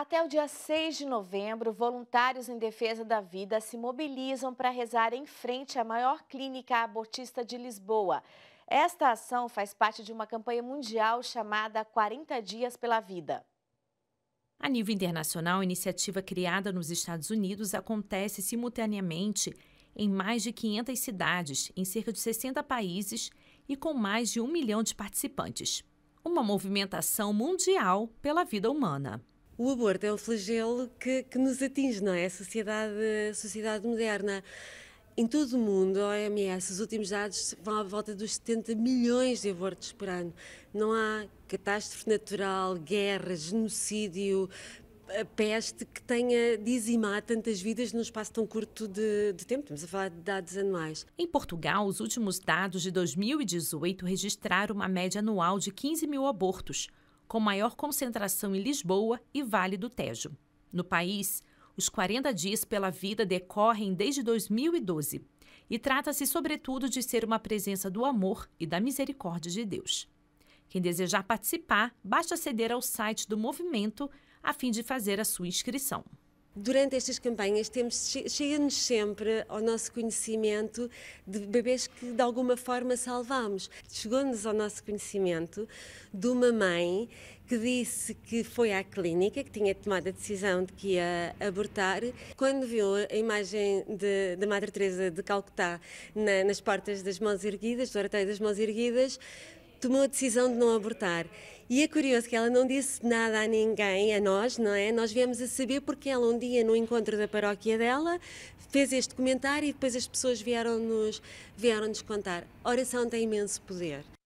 Até o dia 6 de novembro, voluntários em defesa da vida se mobilizam para rezar em frente à maior clínica abortista de Lisboa. Esta ação faz parte de uma campanha mundial chamada 40 Dias pela Vida. A nível internacional, a iniciativa criada nos Estados Unidos acontece simultaneamente em mais de 500 cidades, em cerca de 60 países e com mais de um milhão de participantes. Uma movimentação mundial pela vida humana o aborto é um flagelo que, que nos atinge, não é? A sociedade, a sociedade moderna. Em todo o mundo, a OMS, os últimos dados vão à volta dos 70 milhões de abortos por ano. Não há catástrofe natural, guerra, genocídio, peste que tenha dizimado tantas vidas num espaço tão curto de, de, tempo. Estamos a falar de dados anuais. Em Portugal, os últimos dados de 2018 registraram uma média anual de 15 mil abortos com maior concentração em Lisboa e Vale do Tejo. No país, os 40 dias pela vida decorrem desde 2012 e trata-se, sobretudo, de ser uma presença do amor e da misericórdia de Deus. Quem desejar participar, basta aceder ao site do movimento a fim de fazer a sua inscrição durante estas campanhas temos chega-nos sempre ao nosso conhecimento de bebês que de alguma forma salvamos. Chegou-nos ao nosso conhecimento de uma mãe que disse que foi à clínica, que tinha tomado a decisão de que ia abortar. Quando viu a imagem da Madre Teresa de Calcutá na, nas portas das mãos erguidas, do oratório das mãos erguidas, tomou a decisão de não abortar. E é curioso que ela não disse nada a ninguém, a nós, não é? Nós viemos a saber porque ela um dia no encontro da paróquia dela fez este comentário e depois as pessoas vieram nos vieram nos contar. A oração tem imenso poder.